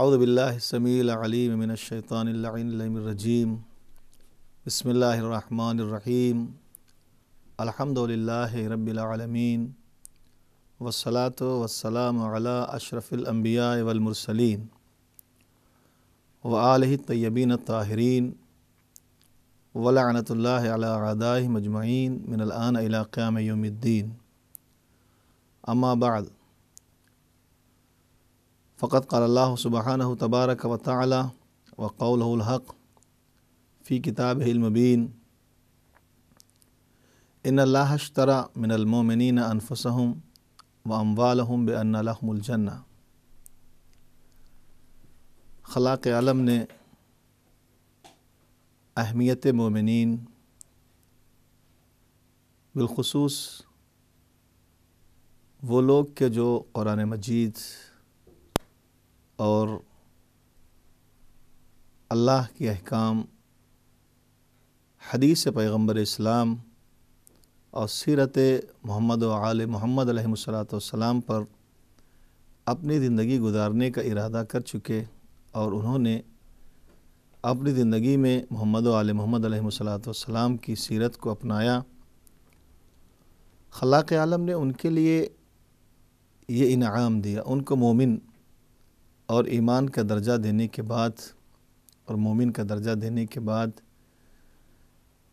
आउदबिल्लासमीलमिनशैतानरजीम बसमीम अलहमदिल्ला रबालमीन वसलात वसलाम अशरफ़िलम्बिया वलमरसलिन वाल तयबीन ताहरीन वलानतल्लादाह मजमैन मिनलान अलाक़्यामद्दीन अम्माबाद फ़कत कल्ला सुबहान तबारक व ताली व कौलहक़ फ़ी किताब मबीन इन अल्लाहतरा मिनलमोमिन अनफसहम व अम्वालहम बन्नलहमजन्ना खलाक आलम ने अहमियत मोमिन बिलखसूस वो लोग के जो कुरान मजीद और अल्लाह के अहकाम हदीस पैगम्बर इस्लाम और सीरत मोहम्मद आल मोहम्मद सलाम पर अपनी ज़िंदगी गुजारने का इरादा कर चुके और उन्होंने अपनी ज़िंदगी में मोहम्मद आल मोहम्मद सलाम की सीरत को अपनाया खलाक आलम ने उनके लिए ये इनाम दिया उनको मोमिन और ईमान का दर्जा देने के बाद और मोमिन का दर्जा देने के बाद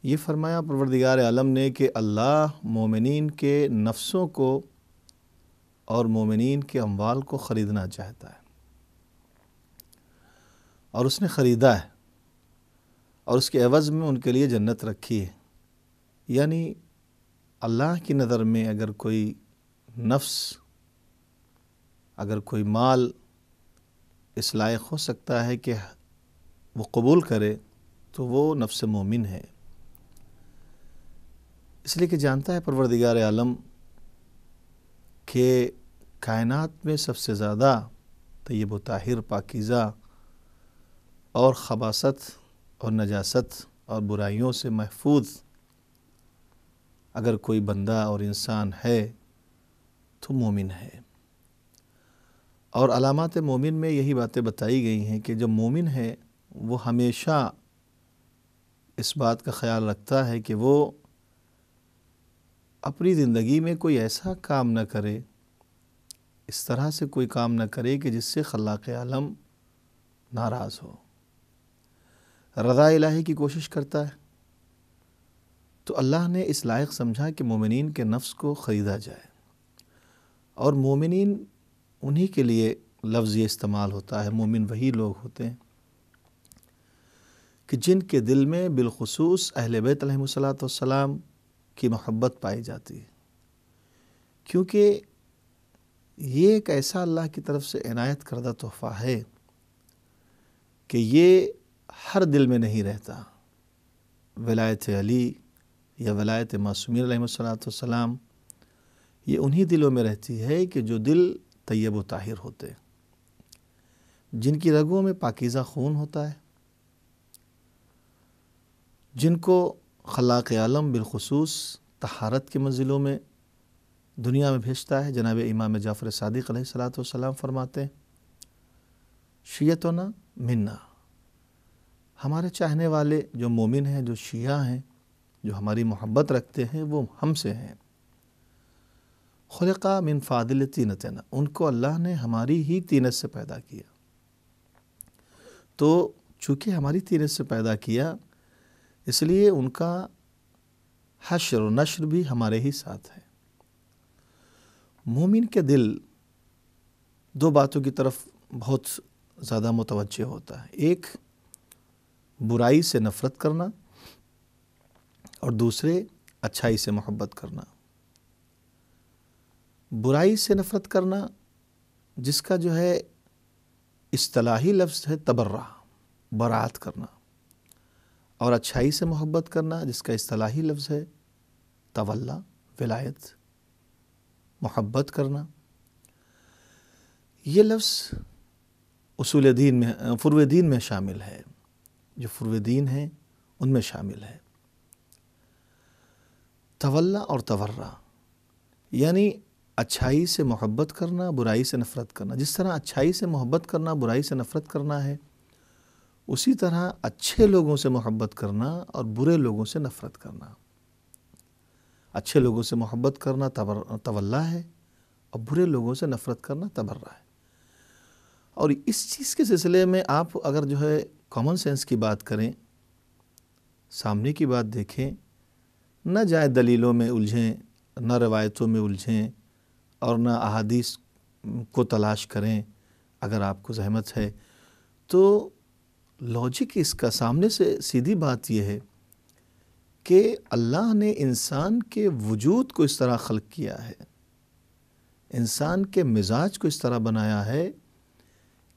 ये फरमाया परवरदिगार आलम ने कि अल्लाह मोमिन के नफ्सों को और मोमिन के अमवाल को ख़रीदना चाहता है और उसने ख़रीदा है और उसके एवज़ में उनके लिए जन्नत रखी है यानी अल्लाह की नज़र में अगर कोई नफ्स अगर कोई माल इस लायक हो सकता है कि वो कबूल करे तो वो नफ्स मोमिन है इसलिए कि जानता है परवरदिगार आलम के कायनात में सबसे ज़्यादा तयब ताहिर पाकिज़ा और खबासत और नजासत और बुराइयों से महफूज अगर कोई बंदा और इंसान है तो मोमिन है और अलामत मोमिन में यही बातें बताई गई हैं कि जो मोमिन है वो हमेशा इस बात का ख्याल रखता है कि वो अपनी ज़िंदगी में कोई ऐसा काम ना करे इस तरह से कोई काम ना करे कि जिससे खलाक आलम नाराज़ हो रज़ा इलाही की कोशिश करता है तो अल्लाह ने इस लायक समझा कि मोमिन के नफ्स को ख़रीदा जाए और मोमिन उन्हीं के लिए लफ्ज़ ये इस्तेमाल होता है मोमिन वही लोग होते हैं कि जिनके दिल में बिलखसूस अहल बैत की मोहब्बत पाई जाती है क्योंकि ये एक ऐसा अल्लाह की तरफ से इनायत करदा तोहफ़ा है कि ये हर दिल में नहीं रहता वलायत अली या वलायत मासूमिन सलाम ये उन्हीं दिलों में रहती है कि जो दिल तैयब ताहिर होते जिनकी रगों में पाकिज़ा खून होता है जिनको खलाक आलम बिलखसूस तहारत के मंजिलों में दुनिया में भेजता है जनाब इमाम जाफ़र सदक सलाम फरमाते हैं शीयतना मिन्ना हमारे चाहने वाले जो मोमिन हैं जो शिया हैं जो हमारी मोहब्बत रखते हैं वो हमसे हैं खुलका मिन फादिल तीनतना उनको अल्लाह ने हमारी ही तीनत से पैदा किया तो चूँकि हमारी तीनत से पैदा किया इसलिए उनका हशर व नशर भी हमारे ही साथ है मोमिन के दिल दो बातों की तरफ बहुत ज़्यादा मुतवजह होता है एक बुराई से नफ़रत करना और दूसरे अच्छाई से मोहब्बत करना बुराई से नफ़रत करना जिसका जो है इस्तलाही लफ्ज़ है तबर्रा बरात करना और अच्छाई से मोहब्बत करना जिसका इस्तलाही लफ्ज़ है तवल्ला विलायत मोहब्बत करना ये लफ्ज़ उसूल दीन में फ़ुरव दीन में शामिल है जो फ़ुरव दीन हैं उनमें शामिल है तवल्ला और तवर्रा यानी अच्छाई से मोहब्बत करना बुराई से नफ़रत करना जिस तरह अच्छाई से मोहब्बत करना बुराई से नफ़रत करना है उसी तरह अच्छे लोगों से मोहब्बत करना और बुरे लोगों से नफ़रत करना अच्छे लोगों से मोहब्बत करना तबर तवल्ला है और बुरे लोगों से नफ़रत करना तबर्रा है और इस चीज़ के सिलसिले में आप अगर जो है कॉमन सेंस की बात करें सामने की बात देखें न जाए दलीलों में उलझें न रवायतों में उलझें और ना अहादीस को तलाश करें अगर आपको जहमत है तो लॉजिक इसका सामने से सीधी बात यह है कि अल्लाह ने इंसान के वजूद को इस तरह खल किया है इंसान के मिजाज को इस तरह बनाया है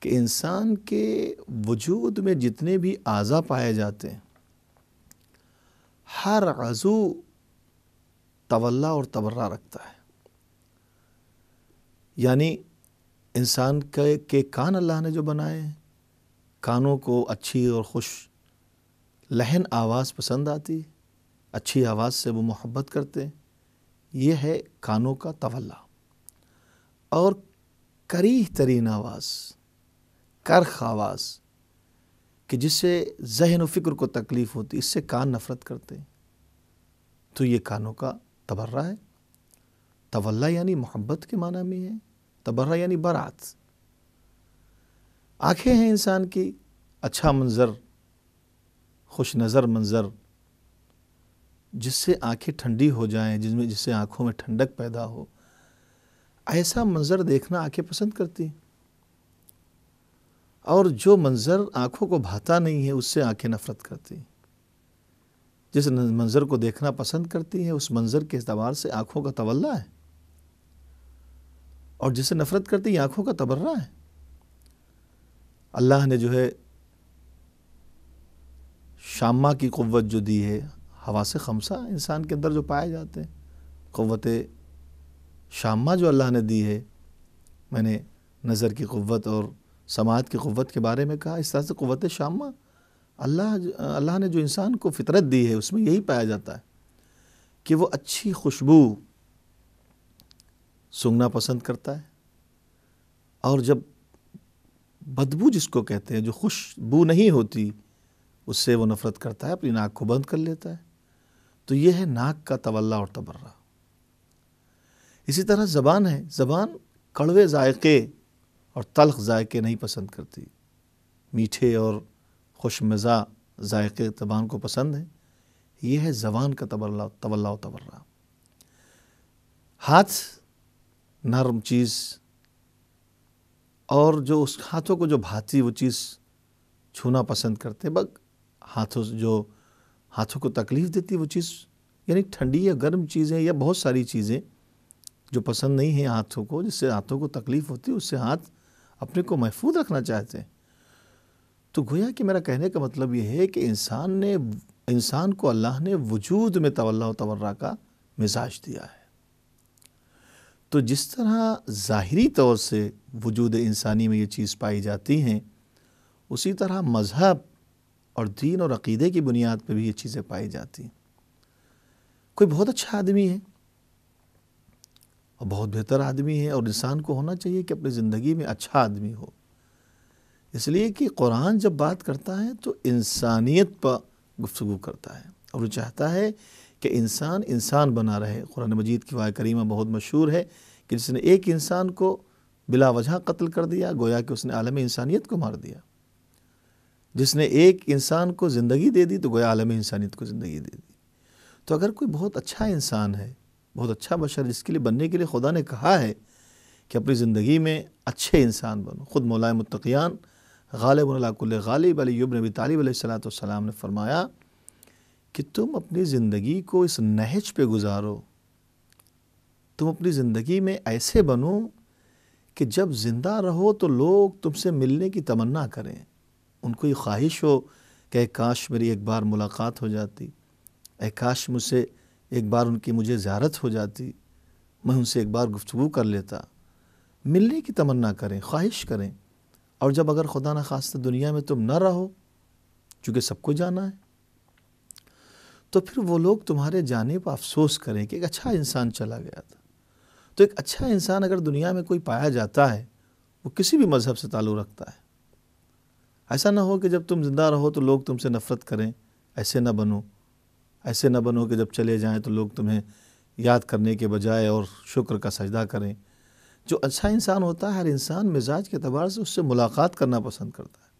कि इंसान के वजूद में जितने भी आज़ा पाए जाते हैं हर आज़ू तवल्ला और तबर्रा रखता है यानी इंसान के, के कान अल्लाह ने जो बनाए हैं कानों को अच्छी और खुश लहन आवाज़ पसंद आती अच्छी आवाज़ से वो मोहब्बत करते हैं ये है कानों का तवल्ला और करी तरीन आवाज़ करख आवाज़ कि जिससे जहन व फ़िक्र को तकलीफ़ होती इससे कान नफ़रत करते हैं तो ये कानों का तबर्रा है तवल्ला यानी मोहब्बत के माना में है तबर्रा यानी बारात आंखें हैं इंसान की अच्छा मंज़र खुश नज़र मंज़र जिससे आंखें ठंडी हो जाएं जिसमें जिससे आंखों में ठंडक पैदा हो ऐसा मंज़र देखना आंखें पसंद करती और जो मंज़र आंखों को भाता नहीं है उससे आंखें नफ़रत करती जिस मंज़र को देखना पसंद करती हैं उस मंज़र के अतबार से आंखों का तवल्ला है और जिसे नफ़रत करते ये आँखों का तबर्रा है अल्लाह ने जो है शामा की क़वत जो दी है हवा से खमसा इंसान के अंदर जो पाए जाते हैं क़वत शामा जो अल्लाह ने दी है मैंने नज़र की क़वत और समाज की क़वत के बारे में कहा इस तरह से क़वत शामा अल्लाह अल्लाह ने जो इंसान को फितरत दी है उसमें यही पाया जाता है कि वो अच्छी खुशबू सूंघना पसंद करता है और जब बदबू जिसको कहते हैं जो खुशबू नहीं होती उससे वो नफ़रत करता है अपनी नाक को बंद कर लेता है तो ये है नाक का तवल्ला और तबर्रा इसी तरह ज़बान है ज़बान कड़वे जायके और तलख जायके नहीं पसंद करती मीठे और खुश मज़ा जायके ज़बान को पसंद है यह है ज़बान का तबल्ला तवल्ला और तबर्रा हाथ नरम चीज़ और जो उस हाथों को जो भाती वो चीज़ छूना पसंद करते बग हाथों जो हाथों को तकलीफ़ देती वो चीज़ यानी ठंडी या गर्म चीज़ें या बहुत सारी चीज़ें जो पसंद नहीं है हाथों को जिससे हाथों को तकलीफ़ होती है उससे हाथ अपने को महफूज रखना चाहते हैं तो गोया कि मेरा कहने का मतलब ये है कि इंसान ने इंसान को अल्लाह ने वजूद में तवल्ला तवर्रा का मिजाज दिया है तो जिस तरह ज़ाहरी तौर से वजूद इंसानी में ये चीज़ पाई जाती हैं उसी तरह मज़हब और दीन और अकीदे की बुनियाद पर भी ये चीज़ें पाई जाती हैं कोई बहुत अच्छा आदमी है और बहुत बेहतर आदमी है और इंसान को होना चाहिए कि अपनी ज़िंदगी में अच्छा आदमी हो इसलिए कि कुरान जब बात करता है तो इंसानियत पर गुफ्तु करता है और वो चाहता है कि इंसान इंसान बना रहे कुरान मजीद की वाय करीमा बहुत मशहूर है कि जिसने एक इंसान को बिला वजह कत्ल कर दिया गोया कि उसने आलम इंसानियत को मार दिया जिसने एक इंसान को ज़िंदगी दे दी तो गोया आलम इंसानियत को ज़िंदगी दे दी तो अगर कोई बहुत अच्छा इंसान है बहुत अच्छा बशर जिसके लिए बनने के लिए खुदा ने कहा है कि अपनी ज़िंदगी में अच्छे इंसान बनो ख़ुद मौलान मतकियान गालिब गालिब अली नबी तालिब सलाम ने फरमाया कि तुम अपनी ज़िंदगी को इस नहज पे गुजारो तुम अपनी ज़िंदगी में ऐसे बनो कि जब ज़िंदा रहो तो लोग तुमसे मिलने की तमन्ना करें उनको ये ख्वाहिश हो कि काश मेरी एक बार मुलाकात हो जाती ए काश मुझसे एक बार उनकी मुझे ज्यारत हो जाती मैं उनसे एक बार गुफ्तु कर लेता मिलने की तमन्ना करें ख्वाहिश करें और जब अगर खुदा न खास्ता दुनिया में तुम न रहो चूँकि सबको जाना है तो फिर वो लोग तुम्हारे जाने पर अफसोस करें कि एक अच्छा इंसान चला गया था तो एक अच्छा इंसान अगर दुनिया में कोई पाया जाता है वो किसी भी मज़हब से ताल्लुक़ रखता है ऐसा ना हो कि जब तुम ज़िंदा रहो तो लोग तुमसे नफ़रत करें ऐसे ना बनो ऐसे ना बनो कि जब चले जाएं तो लोग तुम्हें याद करने के बजाय और शुक्र का सजदा करें जो अच्छा इंसान होता है हर इंसान मिजाज के अतबार से उससे मुलाकात करना पसंद करता है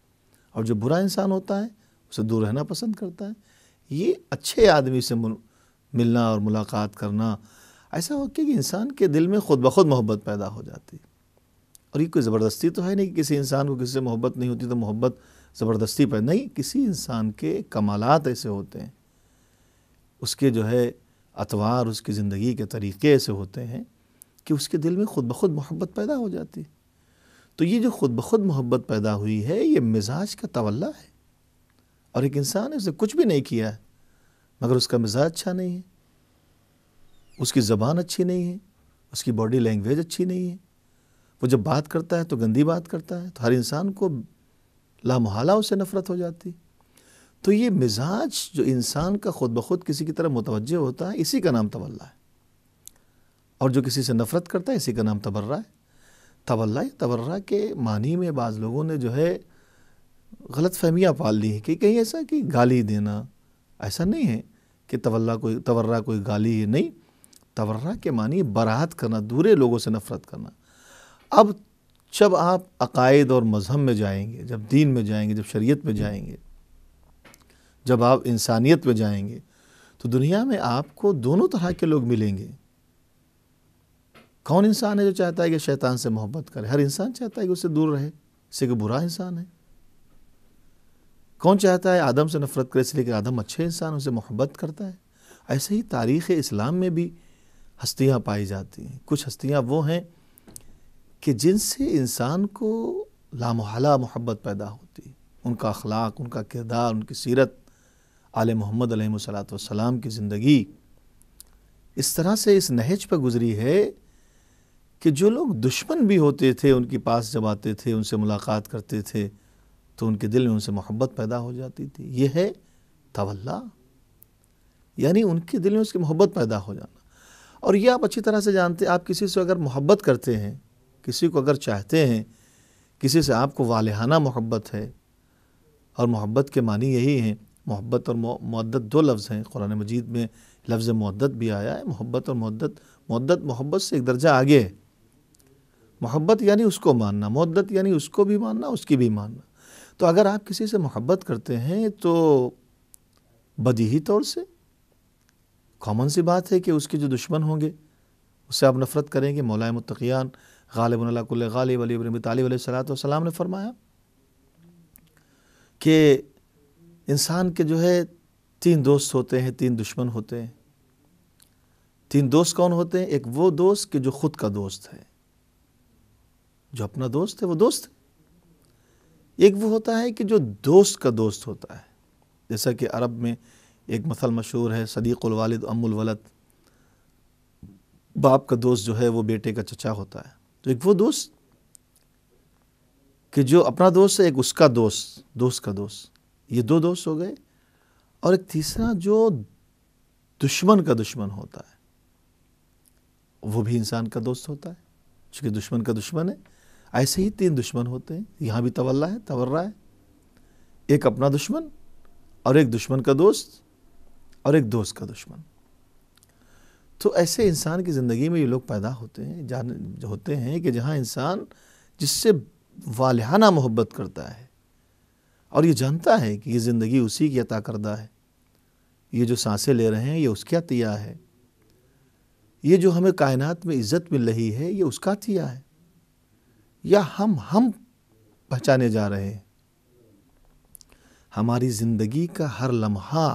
और जो बुरा इंसान होता है उसे दूर रहना पसंद करता है ये अच्छे आदमी से मिलना और मुलाकात करना ऐसा है कि इंसान के दिल में खुद ब खुद मोहब्बत पैदा हो जाती और ये कोई ज़बरदस्ती तो है नहीं कि किसी इंसान को किसी से मोहब्बत नहीं होती तो मोहब्बत ज़बरदस्ती पैदा नहीं किसी इंसान के कमालत ऐसे होते हैं उसके जो है अतवार उसकी ज़िंदगी के तरीके ऐसे होते हैं कि उसके दिल में खुद ब खुद मोहब्बत पैदा हो जाती तो ये जो खुद ब खुद मोहब्बत पैदा हुई है ये मिजाज का तवल्ला है और एक इंसान है उसने कुछ भी नहीं किया है मगर उसका मिजाज अच्छा नहीं है उसकी ज़बान अच्छी नहीं है उसकी बॉडी लैंग्वेज अच्छी नहीं है वो जब बात करता है तो गंदी बात करता है तो हर इंसान को लामोहला उससे नफ़रत हो जाती तो ये मिजाज जो इंसान का खुद ब खुद किसी की तरफ मुतवजह होता है इसी का नाम तवल्ला है और जो किसी से नफ़रत करता है इसी का नाम तबर्रा है तवल्ला तबर्रा के मानी में बाज़ लोगों ने जो है गलत फहमियाँ पाल ली हैं कि कहीं ऐसा कि गाली देना ऐसा नहीं है कि तवल्ला कोई तवर्रा कोई गाली है नहीं तवर्रा के मानी बरात करना दूरे लोगों से नफ़रत करना अब जब आप अकायद और मज़हब में जाएंगे जब दीन में जाएंगे जब शरीयत में जाएंगे जब आप इंसानियत में जाएंगे तो दुनिया में आपको दोनों तरह के लोग मिलेंगे कौन इंसान है जो चाहता है कि शैतान से मोहब्बत करे हर इंसान चाहता है कि उससे दूर रहे इससे कि बुरा इंसान है कौन चाहता है आदम से नफ़रत करे इसलिए कि आदम अच्छे इंसान उसे मोहब्बत करता है ऐसे ही तारीख़ इस्लाम में भी हस्तियाँ पाई जाती हैं कुछ हस्तियाँ वो हैं कि जिनसे इंसान को लामहला मोहब्बत पैदा होती उनका अखलाक उनका किरदार उनकी सीरत आल मोहम्मद सलाम की ज़िंदगी इस तरह से इस नहज पर गुजरी है कि जो लोग दुश्मन भी होते थे उनके पास जब आते थे उनसे मुलाकात करते थे तो उनके दिल में उनसे मोहब्बत पैदा हो जाती थी यह है तवल्ला यानी उनके दिल में उसकी मोहब्बत पैदा हो जाना और ये आप अच्छी तरह से जानते आप किसी से अगर मोहब्बत करते हैं किसी को अगर चाहते हैं किसी से आपको वालहाना मोहब्बत है और मोहब्बत के मानी यही हैं मोहब्बत और मदत दो लफ्ज़ हैं कुरान मजीद में लफ्ज़ मदत भी आया है मोहब्बत और मदत मदत मोहब्बत से एक दर्जा आगे है मोहब्बत यानी उसको मानना मदत यानी उसको भी मानना उसकी भी मानना तो अगर आप किसी से मोहब्बत करते हैं तो बदही तौर से कॉमन सी बात है कि उसके जो दुश्मन होंगे उससे आप नफ़रत करेंगे मौलाए मतकियान गालिबल गालिब अली ने फरमाया कि इंसान के जो है तीन दोस्त होते हैं तीन दुश्मन होते हैं तीन दोस्त कौन होते हैं एक वो दोस्त कि जो ख़ुद का दोस्त है जो अपना दोस्त है वो दोस्त है एक वो होता है कि जो दोस्त का दोस्त होता है जैसा कि अरब में एक मसल मशहूर है अमुल अमुलवलद बाप का दोस्त जो है वो बेटे का चचा होता है तो एक वो दोस्त कि जो अपना दोस्त है एक उसका दोस्त दोस्त का दोस्त ये दो दोस्त हो गए और एक तीसरा जो दुश्मन का दुश्मन होता है वो भी इंसान का दोस्त होता है चूँकि दुश्मन का दुश्मन है ऐसे ही तीन दुश्मन होते हैं यहाँ भी तवल्ला है तवर्रा है एक अपना दुश्मन और एक दुश्मन का दोस्त और एक दोस्त का दुश्मन तो ऐसे इंसान की ज़िंदगी में ये लोग पैदा होते हैं जान होते हैं कि जहाँ इंसान जिससे वालहाना मोहब्बत करता है और ये जानता है कि ये ज़िंदगी उसी की अता करदा है ये जो सांसें ले रहे हैं ये उसका तिया है ये जो हमें कायनात में इज़्ज़त मिल रही है ये उसका तिया है या हम हम पहचाने जा रहे हैं हमारी ज़िंदगी का हर लम्हा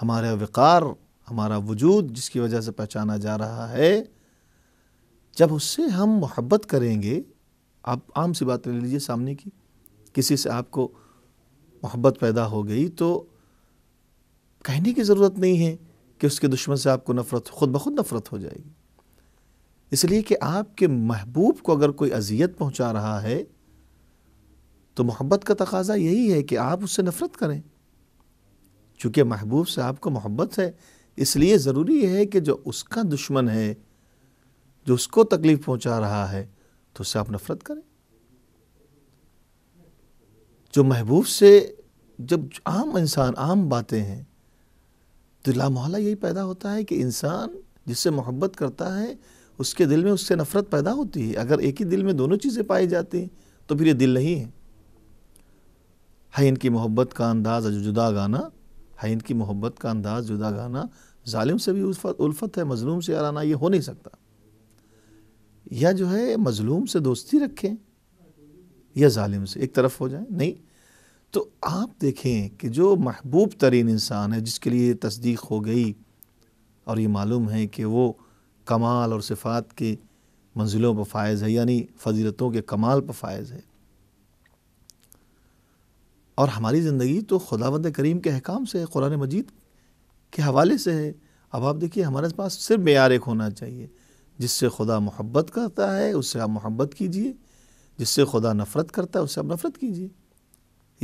हमारा विकार हमारा वजूद जिसकी वजह से पहचाना जा रहा है जब उससे हम मोहब्बत करेंगे आप आम सी बात ले लीजिए सामने की किसी से आपको मोहब्बत पैदा हो गई तो कहने की ज़रूरत नहीं है कि उसके दुश्मन से आपको नफ़रत खुद ब खुद नफ़रत हो जाएगी इसलिए कि आपके महबूब को अगर कोई अजियत पहुंचा रहा है तो मोहब्बत का तकाजा यही है कि आप उससे नफ़रत करें चूँकि महबूब से आपको मोहब्बत है इसलिए ज़रूरी है कि जो उसका दुश्मन है जो उसको तकलीफ़ पहुंचा रहा है तो उससे आप नफ़रत करें जो महबूब से जब आम इंसान आम बातें हैं तो लामोहला यही पैदा होता है कि इंसान जिससे मोहब्बत करता है उसके दिल में उससे नफरत पैदा होती है अगर एक ही दिल में दोनों चीज़ें पाई जाती हैं तो फिर ये दिल नहीं है है इनकी मोहब्बत का अंदाज जुदा गाना है इनकी मोहब्बत का अंदाज जुदा गाना ालिम से भी उल्फत है मज़लूम से आराना ये हो नहीं सकता या जो है मज़लूम से दोस्ती रखें या ालिम से एक तरफ हो जाए नहीं तो आप देखें कि जो महबूब तरीन इंसान है जिसके लिए तस्दीक हो गई और ये मालूम है कि वो कमाल और सिफ़ात की मंजिलों पर फायज़ है यानी फजीलतों के कमाल पर फायज़ है और हमारी ज़िंदगी तो खुदावंद करीम के अहकाम से है कुरान मजीद के हवाले से है अब आप देखिए हमारे पास सिर्फ मैार एक होना चाहिए जिससे खुदा मोहब्बत करता है उससे आप मोहब्बत कीजिए जिससे खुदा नफ़रत करता है उससे आप नफ़रत कीजिए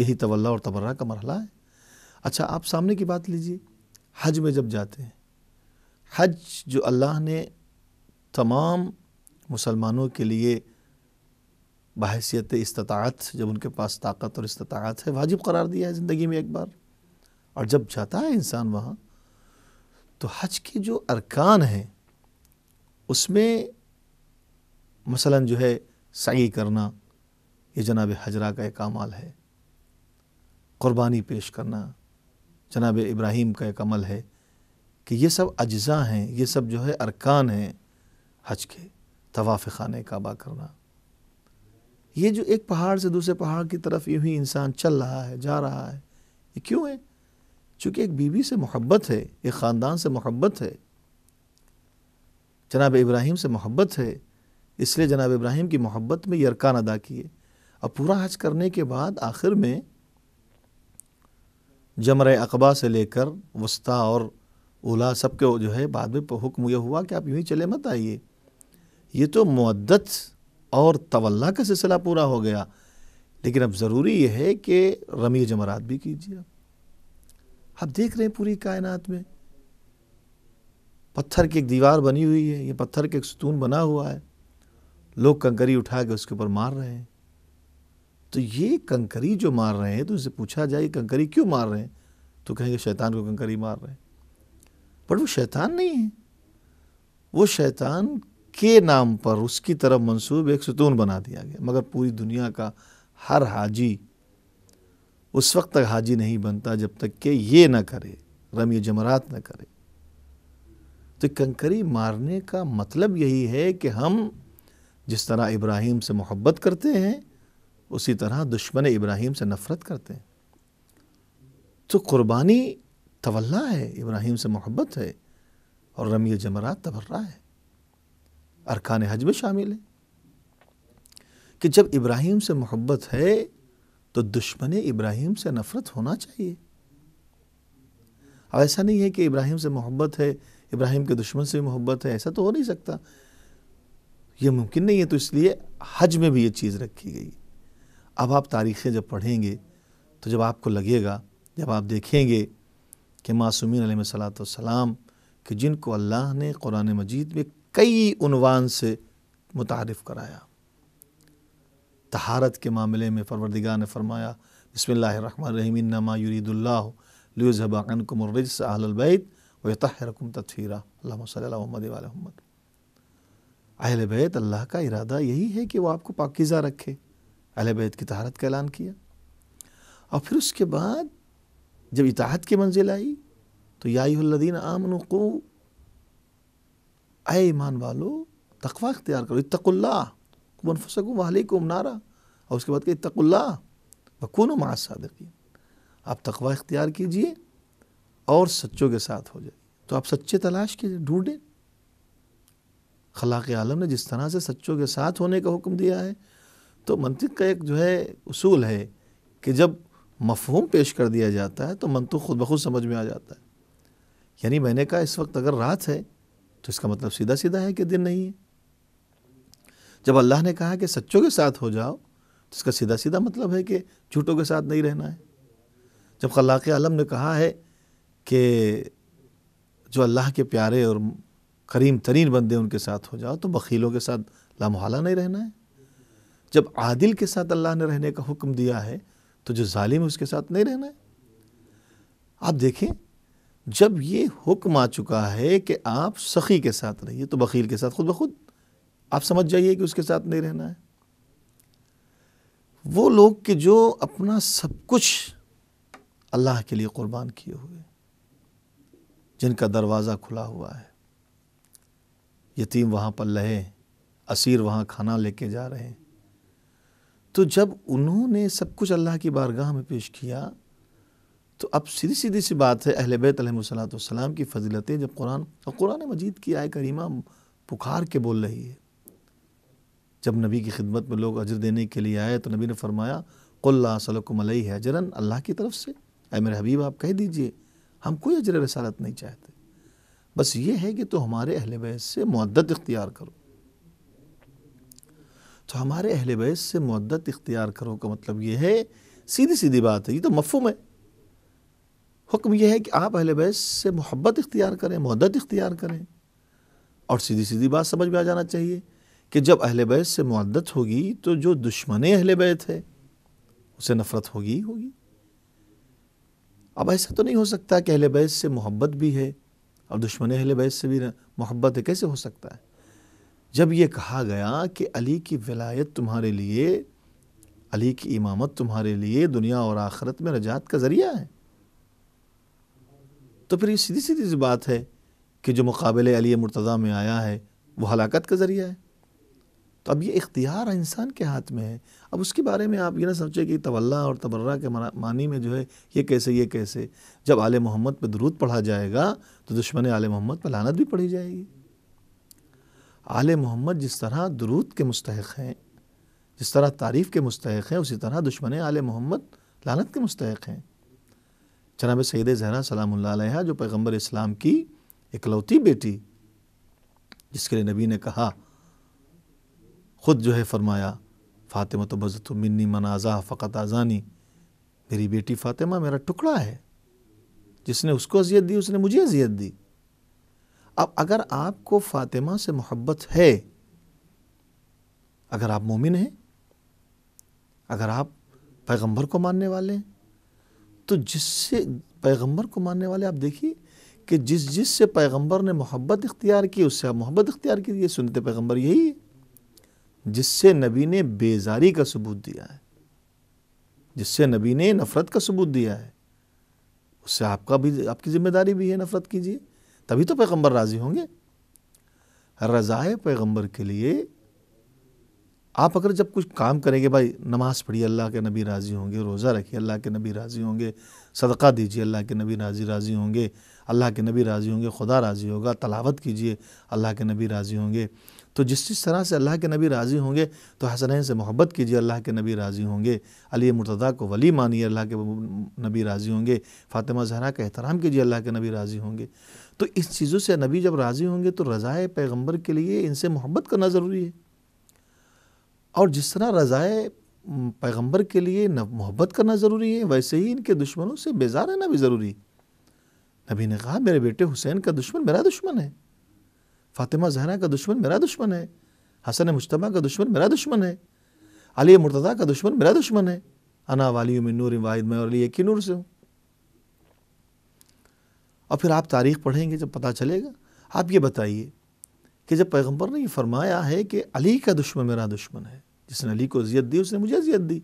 यही तवल्ला और तबर्रा का मरहला है अच्छा आप सामने की बात लीजिए हज में जब जाते हैं हज जो अल्लाह ने तमाम मुसलमानों के लिए बाहसीत इस्तात जब उनके पास ताकत और इस्तात है वाजिब करार दिया है ज़िंदगी में एक बार और जब जाता है इंसान वहाँ तो हज के जो अरकान हैं उसमें मसलन जो है सही करना ये जनाब हजरा का एक अमाल है क़ुरबानी पेश करना जनाब इब्राहिम का एक अमल है कि ये सब अज्जा हैं ये सब जो है अरकान हैं हज के तवाफ़ ख़ाने काबा करना ये जो एक पहाड़ से दूसरे पहाड़ की तरफ यूँ ही इंसान चल रहा है जा रहा है ये क्यों है चूँकि एक बीवी से मोहब्बत है एक ख़ानदान से मोहब्बत है जनाब इब्राहिम से मोहब्बत है इसलिए जनाब इब्राहिम की मोहब्बत में ये अरकान अदा किए और पूरा हज करने के बाद आखिर में जमर अकबा से लेकर वस्ता और ओला सब के जो है बाद में हुक्म यह हुआ कि आप यूँ ही चले मत आइए ये तो मुद्दत और तवल्ला का सिलसिला पूरा हो गया लेकिन अब ज़रूरी यह है कि रमी जमरात भी कीजिए आप आप देख रहे हैं पूरी कायनात में पत्थर की एक दीवार बनी हुई है ये पत्थर के एक सतून बना हुआ है लोग कंकरी उठा के उसके ऊपर मार रहे हैं तो ये कंकरी जो मार रहे हैं तो उनसे पूछा जाए कंकरी क्यों मार रहे हैं तो कहेंगे शैतान को कंकरी मार रहे हैं पर वो शैतान नहीं है वो शैतान के नाम पर उसकी तरफ मंसूब एक सुतून बना दिया गया मगर पूरी दुनिया का हर हाजी उस वक्त तक हाजी नहीं बनता जब तक कि ये ना करे रमी जमरात ना करे तो कंकरी मारने का मतलब यही है कि हम जिस तरह इब्राहिम से मोहब्बत करते हैं उसी तरह दुश्मन इब्राहिम से नफ़रत करते हैं तो क़ुरबानी तवल्ला है इब्राहिम से मोहब्बत है और रमी जमरात तबर्रा है अरकान हज में शामिल है कि जब इब्राहिम से मोहब्बत है तो दुश्मन इब्राहिम से नफ़रत होना चाहिए अब ऐसा नहीं है कि इब्राहिम से मोहब्बत है इब्राहिम के दुश्मन से भी मोहब्बत है ऐसा तो हो नहीं सकता ये मुमकिन नहीं है तो इसलिए हज में भी ये चीज़ रखी गई अब आप तारीख़ें जब पढ़ेंगे तो जब आपको लगेगा जब आप देखेंगे के मासूमिन सलाम कि जिनको अल्लाह ने कुरान मजीद में कई उनवान से मुतारफ़ कराया तहारत के मामले में फरवरदिगा ने फरमाया बसमीनमायुरीदुल्लाज़बानकुमरजसबैत वहरकुम तफ़ीरा अहल बैत अल्लाह का इरादा यही है कि वह आपको पाकिज़ा रखे अहल बैत की तहारत का ऐलान किया और फिर उसके बाद जब इताहत की मंजिल आई तो यादीन आमन को आए ईमान वालो तकवा अख्तियार करो इतकुल्लाफसक मनफसकुम वालेकुम नारा और उसके बाद इतकुल्ला वकून मासदीन आप तकवा अख्तियार कीजिए और सच्चों के साथ हो जाए तो आप सच्चे तलाश कीजिए ढूंढें खलाक आलम ने जिस तरह से सच्चों के साथ होने का हुक्म दिया है तो मंतिक का एक जो है उसूल है कि जब मफहूम पेश कर दिया जाता है तो मंतु खुद ब खुद समझ में आ जाता है यानी मैंने कहा इस वक्त अगर रात है तो इसका मतलब सीधा सीधा है कि दिन नहीं है जब अल्लाह ने कहा कि सच्चों के साथ हो जाओ तो इसका सीधा सीधा मतलब है कि झूठों के साथ नहीं रहना है जब खलाक आलम ने कहा है कि जो अल्लाह के प्यारे और करीम तरीन बंदे उनके साथ हो जाओ तो बखीलों के साथ लामोहला नहीं रहना है जब आदिल के साथ अल्लाह ने रहने का हुक्म दिया है तो जो जालिम है उसके साथ नहीं रहना है आप देखें जब ये हुक्म आ चुका है कि आप सखी के साथ रहिए तो बकील के साथ खुद ब खुद आप समझ जाइए कि उसके साथ नहीं रहना है वो लोग कि जो अपना सब कुछ अल्लाह के लिए कुर्बान किए हुए जिनका दरवाज़ा खुला हुआ है यतीम वहाँ पर लहे असीर वहाँ खाना लेके जा रहे हैं तो जब उन्होंने सब कुछ अल्लाह की बारगाह में पेश किया तो अब सीधी सीधी सी बात है अहल बैत की फजीलतें जब कुरान और कुरान मजीद की आय करीमा पुकार के बोल रही है जब नबी की खिदमत में लोग अजर देने के लिए आए तो नबी ने फरमाया कुल्लासलकुमलई है अजरन अल्लाह की तरफ से अः मेरे हबीब आप कह दीजिए हम कोई अजर रसालत नहीं चाहते बस ये है कि तो हमारे अहल बैत से मददत इख्तियार करो तो हमारे अहल बैस से मदत इख्तियार करो का मतलब ये है सीधी सीधी बात है ये तो मफहम है हुक्म यह है कि आप अहल बैस से मोहब्बत इख्तियार करें मदत इख्तियार करें और सीधी सीधी बात समझ में आ जाना चाहिए कि जब अहल बैस से मदत होगी तो जो दुश्मन अहल बैत है उसे नफ़रत होगी ही होगी अब ऐसा तो नहीं हो सकता कि अहल बैस से मोहब्बत भी है और दुश्मन अहल बैस से भी मोहब्बत है कैसे हो सकता है जब ये कहा गया कि अली की विलायत तुम्हारे लिए अली की इमामत तुम्हारे लिए दुनिया और आखरत में रजात का ज़रिया है तो फिर ये सीधी सीधी सी बात है कि जो मुकाबले अली मुर्तज़ा में आया है वो हलाकत का ज़रिया है तो अब ये इख्तियार इंसान के हाथ में है अब उसके बारे में आप ये ना सोचें कि तवल्ला और तबर्रा के मानी में जो है ये कैसे ये कैसे जब आल मोहम्मद पर दरूद पढ़ा जाएगा तो दुश्मन आल मोहम्मद पर लानत भी पढ़ी जाएगी आल मोहम्मद जिस तरह दरूद के मुस्तक हैं जिस तरह तारीफ़ के मुस्तक हैं उसी तरह दुश्मन आल मोहम्मद लानत के मुस्तक हैं जनाब सैद जहरा सलाम जो पैगम्बर इस्लाम की इकलौती बेटी जिसके लिए नबी ने कहा ख़ुद जो है फरमाया फ़ातिमा तो बज़त मिन्नी मनाजा फ़कत आज़ानी मेरी बेटी फ़ातिमा मेरा टुकड़ा है जिसने उसको अजियत दी उसने मुझे अजियत दी अब अगर आपको फातिमा से मोहब्बत है अगर आप मोमिन हैं अगर आप पैगंबर को मानने वाले हैं तो जिससे पैगंबर को मानने वाले आप देखिए कि जिस जिस से पैगंबर ने मोहब्बत इख्तियार की उससे आप मोहब्बत इख्तियार कीजिए सुनते पैगंबर यही है जिससे नबी ने बेजारी का सबूत दिया है जिससे नबी ने नफ़रत का सबूत दिया है उससे आपका भी आपकी ज़िम्मेदारी भी है नफ़रत कीजिए तभी तो पैगंबर राज़ी होंगे रज़ाए पैगंबर के लिए आप अगर जब कुछ काम करेंगे भाई नमाज़ पढ़िए अल्लाह के नबी राज़ी होंगे रोज़ा रखिए अल्लाह के नबी राज़ी होंगे सदका दीजिए अल्लाह के नबी राज़ी राज़ी होंगे अल्लाह के नबी राज़ी होंगे खुदा राज़ी होगा तलावत कीजिए अल्लाह के नबी राज़ी होंगे तो जिस जिस तरह से अल्लाह के नबी राज़ी होंगे तो हसनैन से मोहब्बत कीजिए अल्लाह के नबी राज़ी होंगे अली मुर्तदा को वली मानिए अल्लाह के नबी राज़ी होंगे फ़ातिमा जहरा का एहतराम कीजिए अल्लाह के नबी राज़ी होंगे तो इस चीज़ों से नबी जब राज़ी होंगे तो रज़ाए पैगम्बर के लिए इनसे मोहब्बत करना ज़रूरी है और जिस तरह रज़ाए पैगम्बर के लिए मोहब्बत करना ज़रूरी है वैसे ही इनके दुश्मनों से बेजार रहना भी ज़रूरी है नबी ने कहा मेरे बेटे हुसैन का दुश्मन मेरा दुश्मन है फातिमा जहरा का दुश्मन मेरा दुश्मन है हसन मुशतबा का दुश्मन मेरा दुश्मन है अली मुर्तदा का दुश्मन मेरा दुश्मन है अना वाली में नूर वाहिद मैं और अली ही नूर से हूँ और फिर आप तारीख़ पढ़ेंगे जब पता चलेगा आप ये बताइए कि जब पैगंबर ने ये फरमाया है कि अली का दुश्मन मेरा दुश्मन है जिसने अली को अजियत दी उसने मुझे अजियत दी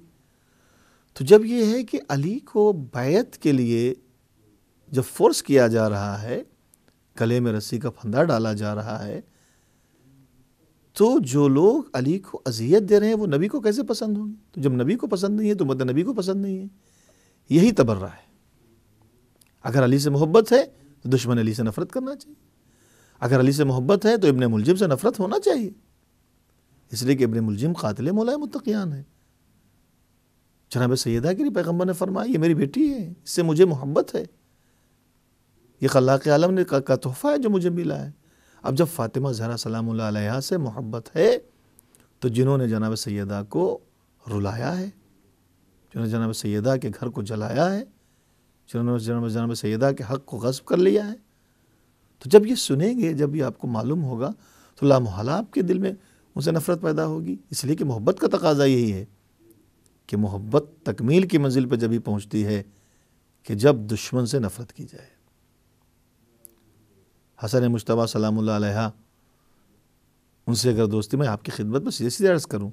तो जब ये है कि अली को बैत के लिए जब फोर्स किया जा रहा है गले में रस्सी का फंदा डाला जा रहा है तो जो लोग अली को अजियत दे रहे हैं वो नबी को कैसे पसंद होंगे तो जब नबी को पसंद नहीं है तो मत नबी को पसंद नहीं है यही तबर्रा है अगर अली से मोहब्बत है तो दुश्मन अली से नफरत करना चाहिए अगर अली से मोहब्बत है तो इबन मुलजिम से नफरत होना चाहिए इसलिए कि इबन मुलजिम कातिल मौलाए मुतकियान है जनाब सैदा के लिए पैगम्बर ने फरमाया ये मेरी बेटी है इससे मुझे मोहब्बत है ये खल्लाक आलम ने का, का तोहफ़ा है जो मुझे मिला है अब जब फ़ातिमा जहरा सलाम से मोहब्बत है तो जिन्होंने जनाब सैदा को रुलाया है जिन्होंने जनाब सैदा के घर को जलाया है जिन्होंने जन्म जन्म सैदा के हक़ को गस्ब कर लिया है तो जब ये सुनेंगे जब ये आपको मालूम होगा तो लामोहला आपके दिल में उनसे नफ़रत पैदा होगी इसलिए कि मोहब्बत का तकाजा यही है कि मोहब्बत तकमील की मंजिल पर जब ही पहुँचती है कि जब दुश्मन से नफ़रत की जाए हसन मुशतबा सलाम उनसे अगर दोस्ती मैं आपकी खिदमत में सीधे सीधे अर्ज़ करूँ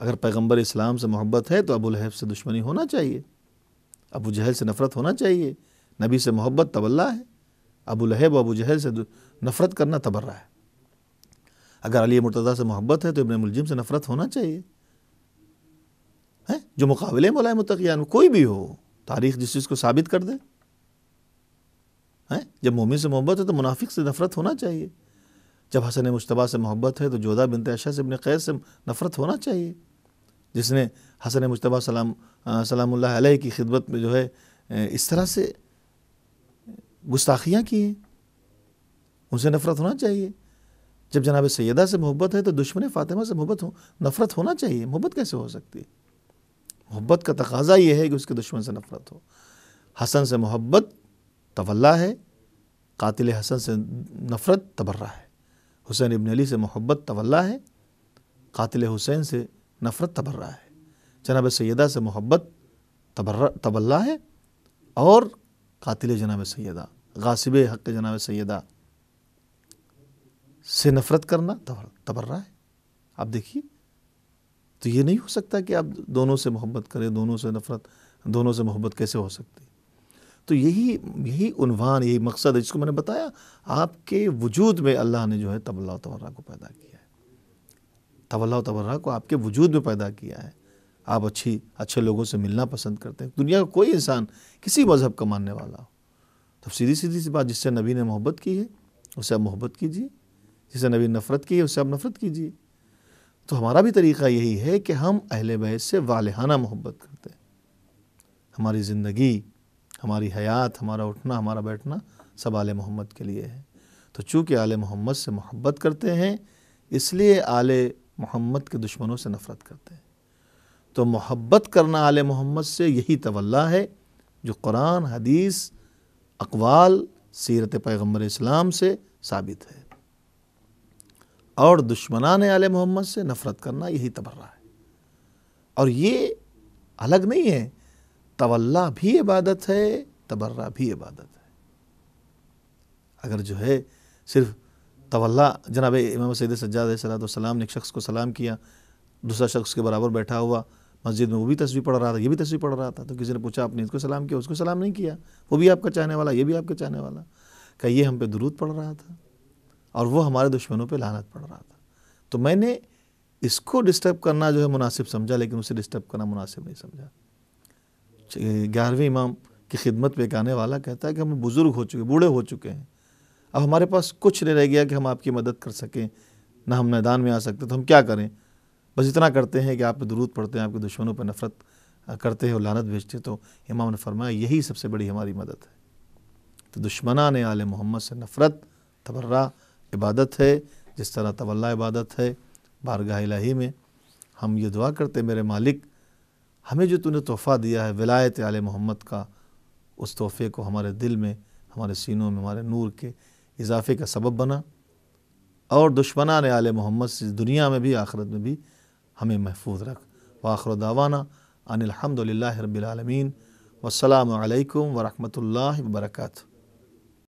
अगर पैगम्बर इस्लाम से मोहब्बत है तो अबुल से दुश्मनी होना चाहिए अबू जहल से नफ़रत होना चाहिए नबी से मोहब्बत तबल्ला है अबू लहब अबू जहल से नफ़रत करना तबर्रा है अगर अली मुर्तज़ा से मोहब्बत है तो इबन मुलजिम से नफ़रत होना चाहिए है जो मुकाबले में लाए कोई भी हो तारीख जिस चीज़ को साबित कर दे हैं जब मोमिन से मोहब्बत है तो मुनाफिक से नफ़रत होना चाहिए जब हसन मुशतबा से मोहब्बत है तो जोधा बिनत अशा से अपने कैद से नफ़रत होना चाहिए जिसने हसन मुशतबा सलाम सलाम की खिदमत में जो है इस तरह से गुस्ताखियाँ की हैं उनसे नफ़रत होना चाहिए जब जनाब सैदा से मोहब्बत है तो दुश्मन फ़ातिमा से मोहब्बत हो नफ़रत होना चाहिए मोहब्बत कैसे हो सकती है मोहब्बत का तकाजा ये है कि उसके दुश्मन से नफ़रत हो हसन से मोहब्बत तवल्ला है कातिल हसन से नफ़रत तबर्रा है हुसैन इबन अली से मोहब्बत तवल्ला है कातिल हुसैन से नफ़रत तबर्रा है जनाब सैदा से मोहब्बत तबर्रा तबल्ला है और कातिल जनाब सैदा गासिब हक़ जनाब सैदा से नफ़रत करना तबर्रा है आप देखिए तो ये नहीं हो सकता कि आप दोनों से मोहब्बत करें दोनों से नफ़रत दोनों से मोहब्बत कैसे हो सकती तो यही यही उनवान यही मकसद है जिसको मैंने बताया आपके वजूद में अल्लाह ने जो है तबल्ला तबर्रा को पैदा किया तवल्ला तबर्रा को आपके वजूद में पैदा किया है आप अच्छी अच्छे लोगों से मिलना पसंद करते हैं दुनिया का कोई इंसान किसी मज़हब का मानने वाला हो तो सीधी सीधी सी बात जिससे नबी ने मोहब्बत की है उससे आप मोहब्बत कीजिए जिससे नबी नफ़रत की है उससे आप नफ़रत कीजिए तो हमारा भी तरीक़ा यही है कि हम अहल बैत से वालहाना मोहब्बत करते हैं हमारी ज़िंदगी हमारी हयात हमारा उठना हमारा बैठना सब आल मोहम्मद के लिए है तो चूँकि आल मोहम्मद से मोहब्बत करते हैं इसलिए आले मोहम्मद के दुश्मनों से नफ़रत करते हैं तो मोहब्बत करना आल मोहम्मद से यही तवल्ला है जो कुरान हदीस अकवाल सीरत पैगम्बर इस्लाम से साबित है और दुश्मनान आल मोहम्मद से नफ़रत करना यही तबर्रा है और ये अलग नहीं है तवल्ला भी इबादत है तबर्रा भी इबादत है अगर जो है सिर्फ तवल्ला जनाब इमाम सैद सज्जाद सलाम ने एक शख्स को सलाम किया दूसरा शख्स के बराबर बैठा हुआ मस्जिद में वो भी तस्वीर पढ़ रहा था ये भी तस्वीर पढ़ रहा था तो किसी ने पूछा आपने इसको सलाम किया उसको सलाम नहीं किया वो भी आपका चाहने वाला ये भी आपका चाहने वाला का ये हम पे दुरूद पढ़ रहा था और वो हमारे दुश्मनों पे लानत पड़ रहा था तो मैंने इसको डिस्टर्ब करना जो है मुनासिब समझा लेकिन उसे डिस्टर्ब करना मुनासिब नहीं समझा ग्यारहवें इमाम की खिदमत पे एक आने वाला कहता है कि हम बुज़ुर्ग हो चुके बूढ़े हो चुके हैं अब हमारे पास कुछ नहीं रह गया कि हम आपकी मदद कर सकें ना हम मैदान में आ सकते तो हम क्या करें बस इतना करते हैं कि आप दरूद दुरूद पढ़ते हैं आपके दुश्मनों पर नफ़रत करते हैं और लानत भेजते तो इमाम ने फरमाया यही सबसे बड़ी हमारी मदद है तो दुश्मना ने आल मोहम्मद से नफ़रत तबर्रा इबादत है जिस तरह तवल्ला इबादत है बारगाह इलाही में हम ये दुआ करते मेरे मालिक हमें जो तूने तोहफ़ा दिया है विलायत आल मोहम्मद का उस तोहफ़े को हमारे दिल में हमारे सीनों में हमारे नूर के इजाफे का सबब बना और ने आले मोहम्मद से दुनिया में भी आखरत में भी हमें महफूज रख वाखर दावाना अनिलहमदिल्ला रबालमीन वसलम वरहमल वर्क